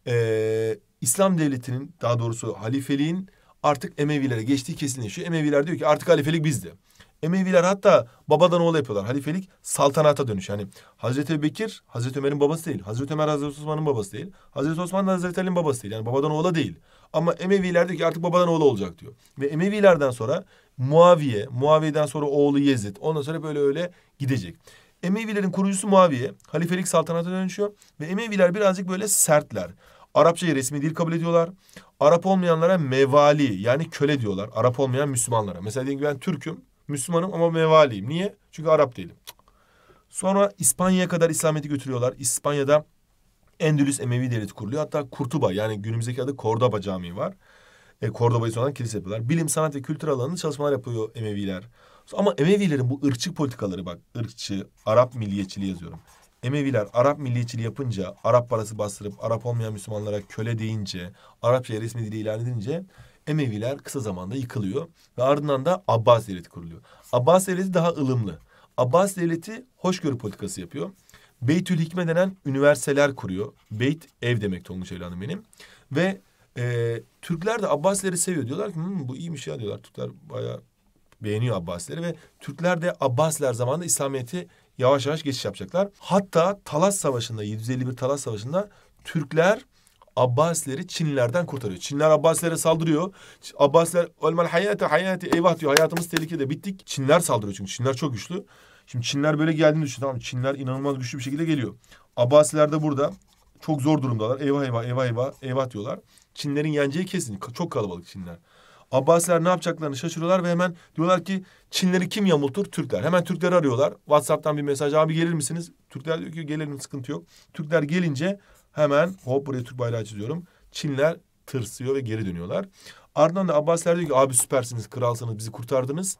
e, İslam devletinin daha doğrusu halifeliğin artık Emevilere geçtiği kesinleşiyor. Emeviler diyor ki artık halifelik bizde. Emeviler hatta babadan oğula yapıyorlar. Halifelik saltanata dönüş. Yani Hazreti Bekir Hazreti Ömer'in babası değil. Hazreti Ömer Hazreti Osman'ın babası değil. Hazreti Osman da Hazreti Ali'nin babası değil. Yani babadan oğula değil. Ama Emeviler diyor ki artık babadan oğula olacak diyor. Ve Emevilerden sonra Muaviye, Muaviye'den sonra oğlu Yezid. Ondan sonra böyle öyle gidecek. Emevilerin kurucusu Muaviye. Halifelik saltanata dönüşüyor. Ve Emeviler birazcık böyle sertler. Arapçayı resmi dil kabul ediyorlar. Arap olmayanlara mevali yani köle diyorlar. Arap olmayan Müslümanlara. Mesela diyelim ki ben Türk'üm, Müslümanım ama mevaliyim. Niye? Çünkü Arap değilim. Sonra İspanya'ya kadar İslamiyet'i götürüyorlar. İspanya'da Endülüs Emevi Devleti kuruluyor. Hatta Kurtuba yani günümüzdeki adı Kordoba Camii var. E, Kordoba'yı sonradan kilise yapıyorlar. Bilim, sanat ve kültür alanında çalışmalar yapıyor Emeviler. Ama Emevilerin bu ırkçı politikaları bak ırkçı, Arap milliyetçiliği yazıyorum. Emeviler Arap milliyetçiliği yapınca, Arap parası bastırıp Arap olmayan Müslümanlara köle deyince, Arapça resmi dili ilan edince Emeviler kısa zamanda yıkılıyor ve ardından da Abbas devleti kuruluyor. Abbas devleti daha ılımlı. Abbas devleti hoşgörü politikası yapıyor. Beytül Hikme denen üniversiteler kuruyor. Beyt ev demek Tonguç evladım benim. Ve e, Türkler de Abbasileri seviyor. Diyorlar ki hmm, bu iyiymiş ya diyorlar. Türkler bayağı beğeniyor Abbasileri ve Türkler de Abbasiler zamanında İslamiyet'i yavaş yavaş geçiş yapacaklar. Hatta Talas Savaşı'nda 751 Talas Savaşı'nda Türkler Abbasileri Çinlilerden kurtarıyor. Çinliler Abbasilere saldırıyor. Abbasiler ölmel hayatı hayatı eyvah diyor. Hayatımız tehlikede bittik. Çinliler saldırıyor çünkü Çinliler çok güçlü. Şimdi Çinler böyle geldiğini düşün. Tamam Çinler inanılmaz güçlü bir şekilde geliyor. Abbasiler de burada çok zor durumdalar. Eyvah eyvah eyvah eyvah eyvah diyorlar. Çinlerin yeneceği kesin. Çok kalabalık Çinler. Abbasiler ne yapacaklarını şaşırıyorlar ve hemen diyorlar ki Çinleri kim yamultur? Türkler. Hemen Türkleri arıyorlar. WhatsApp'tan bir mesaj abi gelir misiniz? Türkler diyor ki gelelim sıkıntı yok. Türkler gelince hemen hop buraya Türk bayrağı çiziyorum. Çinler tırsıyor ve geri dönüyorlar. Ardından da Abbasiler diyor ki abi süpersiniz kralsınız bizi kurtardınız.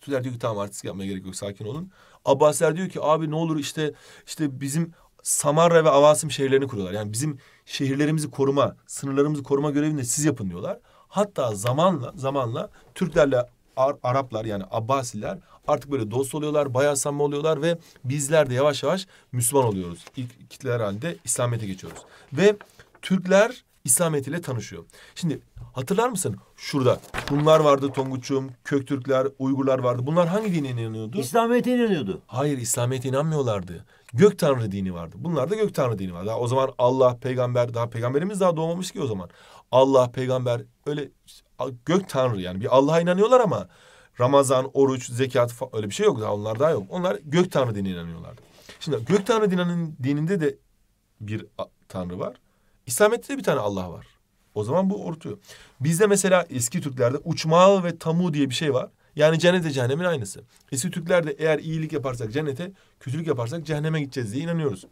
Türkler diyor ki tamam artık yapmaya gerek yok sakin olun. Abbasiler diyor ki abi ne olur işte işte bizim Samarra ve Avasim şehirlerini kuruyorlar. Yani bizim şehirlerimizi koruma, sınırlarımızı koruma görevini de siz yapın diyorlar. Hatta zamanla zamanla Türklerle Ar Araplar yani Abbasiler artık böyle dost oluyorlar, bayağı samimi oluyorlar ve bizler de yavaş yavaş Müslüman oluyoruz. İlk kitleler halinde İslamiyet'e geçiyoruz. Ve Türkler İslamiyet ile tanışıyor. Şimdi hatırlar mısın? Şurada bunlar vardı Tonguç'um, Köktürkler, Uygurlar vardı. Bunlar hangi dine inanıyordu? İslamiyet'e inanıyordu. Hayır İslamiyet'e inanmıyorlardı. Gök Tanrı dini vardı. Bunlar da Gök Tanrı dini vardı. Daha o zaman Allah, peygamber, daha peygamberimiz daha doğmamış ki o zaman. Allah, peygamber öyle Gök Tanrı yani bir Allah'a inanıyorlar ama Ramazan, oruç, zekat falan, öyle bir şey yok daha onlar daha yok. Onlar Gök Tanrı dini inanıyorlardı. Şimdi Gök Tanrı dininin, dininde de bir tanrı var. İslamiyet'te de bir tane Allah var. O zaman bu ortuyor. Bizde mesela eski Türklerde uçmal ve tamu diye bir şey var. Yani cennete cehennemin aynısı. Eski Türkler de eğer iyilik yaparsak cennete, kötülük yaparsak cehenneme gideceğiz diye inanıyoruz.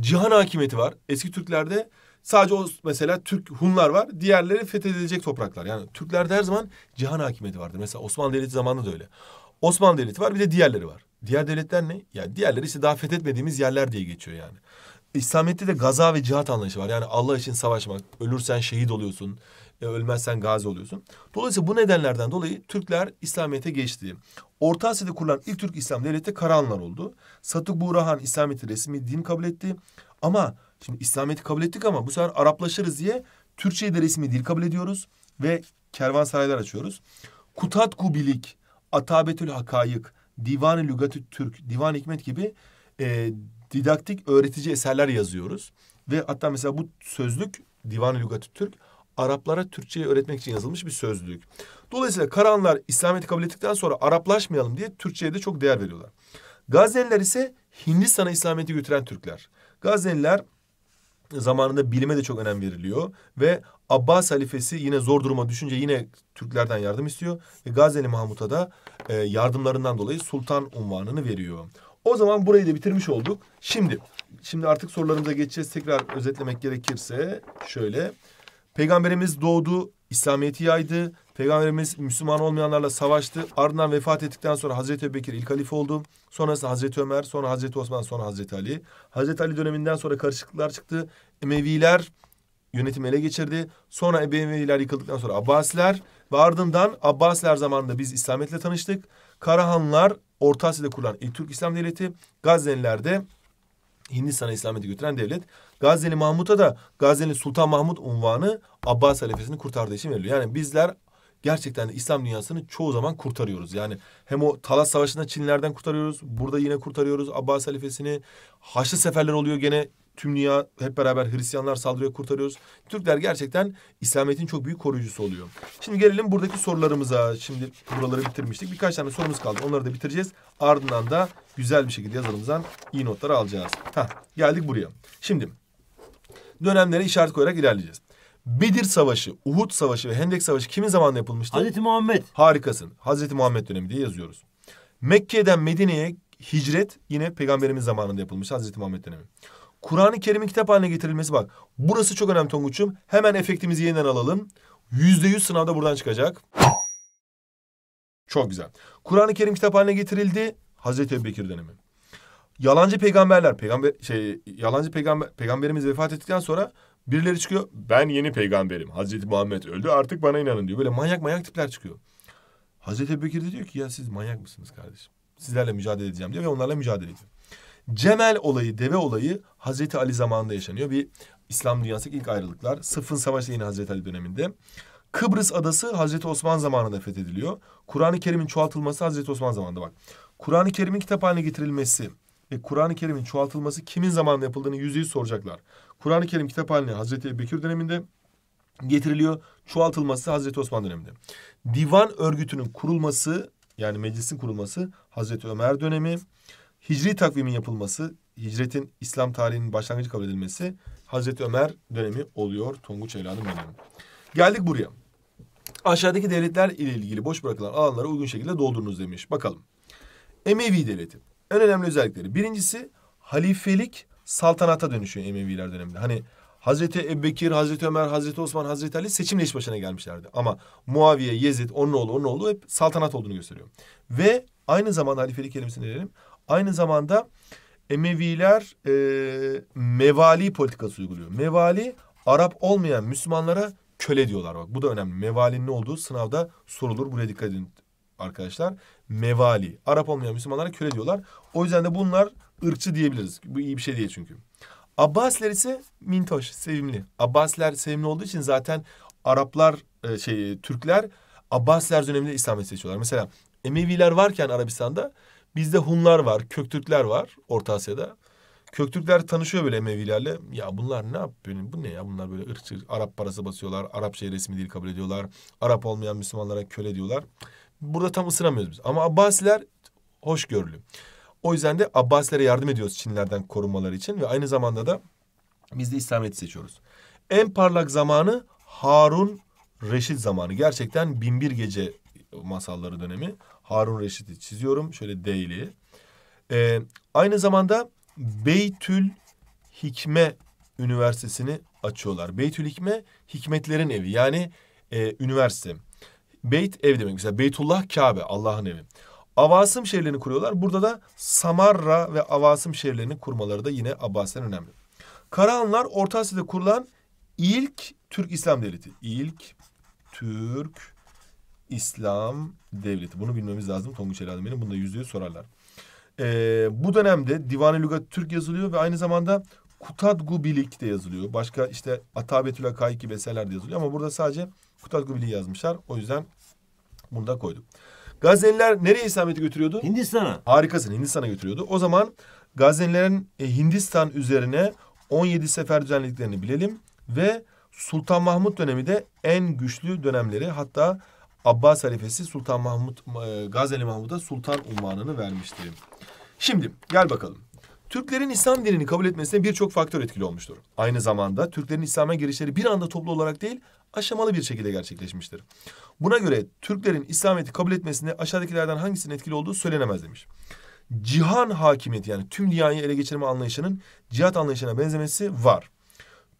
Cihan hakimiyeti var. Eski Türklerde sadece o mesela Türk Hunlar var. Diğerleri fethedilecek topraklar. Yani Türklerde her zaman cihan hakimiyeti vardır. Mesela Osmanlı Devleti zamanında da öyle. Osmanlı Devleti var bir de diğerleri var. Diğer devletler ne? Yani diğerleri işte daha fethetmediğimiz yerler diye geçiyor yani. İslamiyet'te de gaza ve cihat anlayışı var. Yani Allah için savaşmak, ölürsen şehit oluyorsun e, ölmezsen gazi oluyorsun. Dolayısıyla bu nedenlerden dolayı Türkler İslamiyet'e geçti. Orta Asya'da kurulan ilk Türk İslam devleti Karahanlar oldu. Satuk Burahan İslamiyet'i resmi din kabul etti. Ama şimdi İslamiyet'i kabul ettik ama bu sefer Araplaşırız diye Türkçe'yi de resmi dil kabul ediyoruz ve kervansaraylar açıyoruz. Kutat Kubilik, Atabetül Hakayık, Divan-ı Lügatü Türk, Divan Hikmet gibi e, didaktik öğretici eserler yazıyoruz. Ve hatta mesela bu sözlük Divan-ı Lügatü Türk Araplara Türkçeyi öğretmek için yazılmış bir sözlük. Dolayısıyla Karahanlar İslamiyet'i kabul ettikten sonra Araplaşmayalım diye Türkçe'ye de çok değer veriyorlar. Gazneliler ise Hindistan'a İslamiyet'i götüren Türkler. Gazneliler zamanında bilime de çok önem veriliyor ve Abbas halifesi yine zor duruma düşünce yine Türklerden yardım istiyor ve Gazneli Mahmut'a da e, yardımlarından dolayı sultan unvanını veriyor. O zaman burayı da bitirmiş olduk. Şimdi şimdi artık sorularımıza geçeceğiz. Tekrar özetlemek gerekirse şöyle Peygamberimiz doğdu, İslamiyet'i yaydı. Peygamberimiz Müslüman olmayanlarla savaştı. Ardından vefat ettikten sonra Hazreti Ebubekir ilk halife oldu. Sonrası Hazreti Ömer, sonra Hazreti Osman, sonra Hazreti Ali. Hazreti Ali döneminden sonra karışıklıklar çıktı. Emeviler yönetimi ele geçirdi. Sonra Emeviler yıkıldıktan sonra Abbasiler ve ardından Abbasiler zamanında biz İslamiyet'le tanıştık. Karahanlar Orta Asya'da kurulan ilk Türk İslam Devleti, Gazneliler de Hindistan'a İslamiyet'i götüren devlet. Gazeli Mahmut'a da Gazeli Sultan Mahmut unvanı Abbas halifesini kurtardığı için veriliyor. Yani bizler gerçekten İslam dünyasını çoğu zaman kurtarıyoruz. Yani hem o Talas Savaşı'nda Çinlerden kurtarıyoruz. Burada yine kurtarıyoruz Abbas halifesini. Haçlı seferler oluyor gene tüm dünya hep beraber Hristiyanlar saldırıyor kurtarıyoruz. Türkler gerçekten İslamiyet'in çok büyük koruyucusu oluyor. Şimdi gelelim buradaki sorularımıza. Şimdi buraları bitirmiştik. Birkaç tane sorumuz kaldı. Onları da bitireceğiz. Ardından da güzel bir şekilde yazarımızdan iyi notları alacağız. Heh, geldik buraya. Şimdi dönemlere işaret koyarak ilerleyeceğiz. Bedir Savaşı, Uhud Savaşı ve Hendek Savaşı kimin zamanında yapılmıştı? Hazreti Muhammed. Harikasın. Hazreti Muhammed dönemi diye yazıyoruz. Mekke'den Medine'ye hicret yine peygamberimiz zamanında yapılmış Hazreti Muhammed dönemi. Kur'an-ı Kerim'in kitap haline getirilmesi bak. Burası çok önemli Tonguç'um. Hemen efektimizi yeniden alalım. Yüzde sınavda buradan çıkacak. Çok güzel. Kur'an-ı Kerim kitap haline getirildi. Hazreti Ebu Bekir dönemi yalancı peygamberler peygamber şey yalancı peygamber peygamberimiz vefat ettikten sonra birileri çıkıyor. Ben yeni peygamberim. Hazreti Muhammed öldü artık bana inanın diyor. Böyle manyak manyak tipler çıkıyor. Hazreti Bekir de diyor ki ya siz manyak mısınız kardeşim? Sizlerle mücadele edeceğim diyor ve onlarla mücadele ediyor. Cemel olayı, deve olayı Hazreti Ali zamanında yaşanıyor. Bir İslam dünyasındaki ilk ayrılıklar. Sıfın Savaşı yine Hazreti Ali döneminde. Kıbrıs adası Hazreti Osman zamanında fethediliyor. Kur'an-ı Kerim'in çoğaltılması Hazreti Osman zamanında bak. Kur'an-ı Kerim'in kitap haline getirilmesi, e, Kur'an-ı Kerim'in çoğaltılması kimin zamanında yapıldığını yüzde yüz soracaklar. Kur'an-ı Kerim kitap haline Hazreti Bekir döneminde getiriliyor. Çoğaltılması Hazreti Osman döneminde. Divan örgütünün kurulması yani meclisin kurulması Hazreti Ömer dönemi. Hicri takvimin yapılması, hicretin İslam tarihinin başlangıcı kabul edilmesi Hazreti Ömer dönemi oluyor Tonguç Eylan'ın dönemi. Geldik buraya. Aşağıdaki devletler ile ilgili boş bırakılan alanlara uygun şekilde doldurunuz demiş. Bakalım. Emevi devleti en önemli özellikleri. Birincisi halifelik saltanata dönüşüyor Emeviler döneminde. Hani Hazreti Ebubekir, Hazreti Ömer, Hazreti Osman, Hazreti Ali seçimle iş başına gelmişlerdi. Ama Muaviye, Yezid, onun oğlu, onun oğlu hep saltanat olduğunu gösteriyor. Ve aynı zamanda halifelik kelimesini verelim. Aynı zamanda Emeviler e, mevali politikası uyguluyor. Mevali Arap olmayan Müslümanlara köle diyorlar. Bak bu da önemli. Mevalinin ne olduğu sınavda sorulur. Buraya dikkat edin arkadaşlar mevali. Arap olmayan Müslümanlara köle diyorlar. O yüzden de bunlar ırkçı diyebiliriz. Bu iyi bir şey değil çünkü. Abbasiler ise mintoş, sevimli. Abbasiler sevimli olduğu için zaten Araplar, e, şey Türkler Abbasiler döneminde İslamiyet seçiyorlar. Mesela Emeviler varken Arabistan'da bizde Hunlar var, Köktürkler var Orta Asya'da. Köktürkler tanışıyor böyle Emevilerle. Ya bunlar ne yapıyor? Bu ne ya? Bunlar böyle ırkçı Arap parası basıyorlar. Arap şey resmi değil kabul ediyorlar. Arap olmayan Müslümanlara köle diyorlar burada tam ısıramıyoruz biz. Ama Abbasiler hoşgörülü. O yüzden de Abbasilere yardım ediyoruz Çinlerden korunmaları için ve aynı zamanda da biz de İslamiyet'i seçiyoruz. En parlak zamanı Harun Reşit zamanı. Gerçekten binbir gece masalları dönemi. Harun Reşit'i çiziyorum. Şöyle değili Ee, aynı zamanda Beytül Hikme Üniversitesini açıyorlar. Beytül Hikme hikmetlerin evi yani e, üniversite. Beyt ev demek. Mesela Beytullah Kabe Allah'ın evi. Avasım şehirlerini kuruyorlar. Burada da Samarra ve Avasım şehirlerini kurmaları da yine Abbasiden önemli. Karahanlar Orta Asya'da kurulan ilk Türk İslam devleti. İlk Türk İslam devleti. Bunu bilmemiz lazım Tonguç Helal benim. Bunu da yüzde yüz sorarlar. Ee, bu dönemde Divan-ı Lügat Türk yazılıyor ve aynı zamanda Kutadgu Bilik de yazılıyor. Başka işte Atabetül Akaiki vesaireler de yazılıyor ama burada sadece Kutat Kubili'yi yazmışlar. O yüzden bunu da koyduk. Gazneliler nereye İslamiyet'i götürüyordu? Hindistan'a. Harikasın Hindistan'a götürüyordu. O zaman Gaznelilerin e, Hindistan üzerine 17 sefer düzenlediklerini bilelim. Ve Sultan Mahmut dönemi de en güçlü dönemleri. Hatta Abbas halifesi Sultan Mahmut, e, Gazeli Mahmut'a Sultan unvanını vermişti. Şimdi gel bakalım. Türklerin İslam dinini kabul etmesine birçok faktör etkili olmuştur. Aynı zamanda Türklerin İslam'a girişleri bir anda toplu olarak değil, aşamalı bir şekilde gerçekleşmiştir. Buna göre Türklerin İslamiyet'i kabul etmesinde aşağıdakilerden hangisinin etkili olduğu söylenemez demiş. Cihan hakimiyeti yani tüm dünyayı ele geçirme anlayışının cihat anlayışına benzemesi var.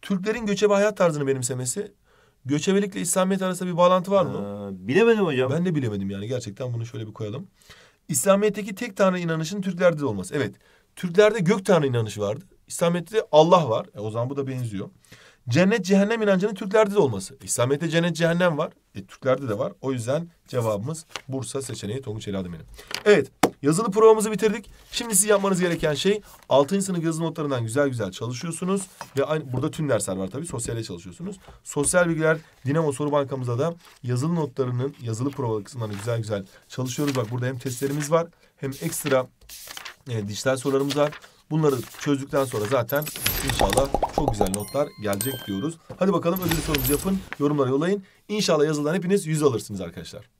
Türklerin göçebe hayat tarzını benimsemesi göçebelikle İslamiyet arasında bir bağlantı var mı? Ee, bilemedim hocam. Ben de bilemedim yani gerçekten bunu şöyle bir koyalım. İslamiyet'teki tek tanrı inanışın Türklerde de olması. Evet. Türklerde gök tanrı inanışı vardı. İslamiyet'te Allah var. E, o zaman bu da benziyor cennet cehennem inancının Türklerde de olması. İslamiyet'te cennet cehennem var. E, Türklerde de var. O yüzden cevabımız Bursa seçeneği Tonguç Eli Adımi'nin. Evet yazılı provamızı bitirdik. Şimdi siz yapmanız gereken şey 6. sınıf yazılı notlarından güzel güzel çalışıyorsunuz. Ve aynı, burada tüm dersler var tabii. Sosyalde çalışıyorsunuz. Sosyal bilgiler Dinamo Soru Bankamızda da yazılı notlarının yazılı prova kısımlarını güzel güzel çalışıyoruz. Bak burada hem testlerimiz var hem ekstra e, dijital sorularımız var. Bunları çözdükten sonra zaten inşallah çok güzel notlar gelecek diyoruz. Hadi bakalım ödül sorunuzu yapın, yorumlara yollayın. İnşallah yazılan hepiniz 100 alırsınız arkadaşlar.